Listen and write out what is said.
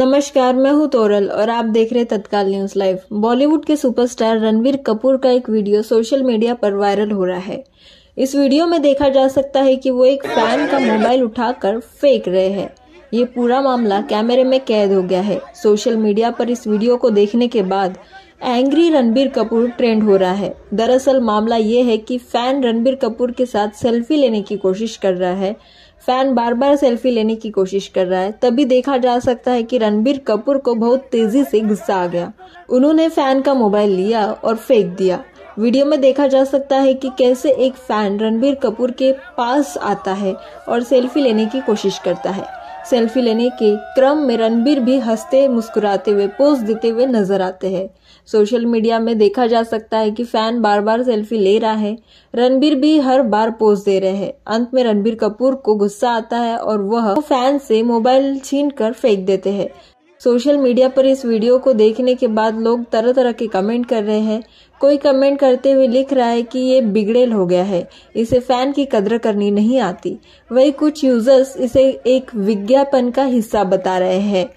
नमस्कार मैं हूं तोरल और आप देख रहे तत्काल न्यूज लाइव बॉलीवुड के सुपरस्टार रणवीर कपूर का एक वीडियो सोशल मीडिया पर वायरल हो रहा है इस वीडियो में देखा जा सकता है कि वो एक फैन का मोबाइल उठाकर फेंक रहे हैं ये पूरा मामला कैमरे में कैद हो गया है सोशल मीडिया पर इस वीडियो को देखने के बाद एंग्री रणबीर कपूर ट्रेंड हो रहा है दरअसल मामला ये है कि फैन रणबीर कपूर के साथ सेल्फी लेने की कोशिश कर रहा है फैन बार बार सेल्फी लेने की कोशिश कर रहा है तभी देखा जा सकता है कि रणबीर कपूर को बहुत तेजी से गुस्सा आ गया उन्होंने फैन का मोबाइल लिया और फेंक दिया वीडियो में देखा जा सकता है कि कैसे एक फैन रणबीर कपूर के पास आता है और सेल्फी लेने की कोशिश करता है सेल्फी लेने के क्रम में रणबीर भी हंसते मुस्कुराते हुए पोज देते हुए नजर आते हैं सोशल मीडिया में देखा जा सकता है कि फैन बार बार सेल्फी ले रहा है रणबीर भी हर बार पोज दे रहे हैं अंत में रणबीर कपूर को गुस्सा आता है और वह फैन से मोबाइल छीन कर फेंक देते हैं सोशल मीडिया पर इस वीडियो को देखने के बाद लोग तरह तरह के कमेंट कर रहे हैं कोई कमेंट करते हुए लिख रहा है कि ये बिगड़ेल हो गया है इसे फैन की कदर करनी नहीं आती वही कुछ यूजर्स इसे एक विज्ञापन का हिस्सा बता रहे हैं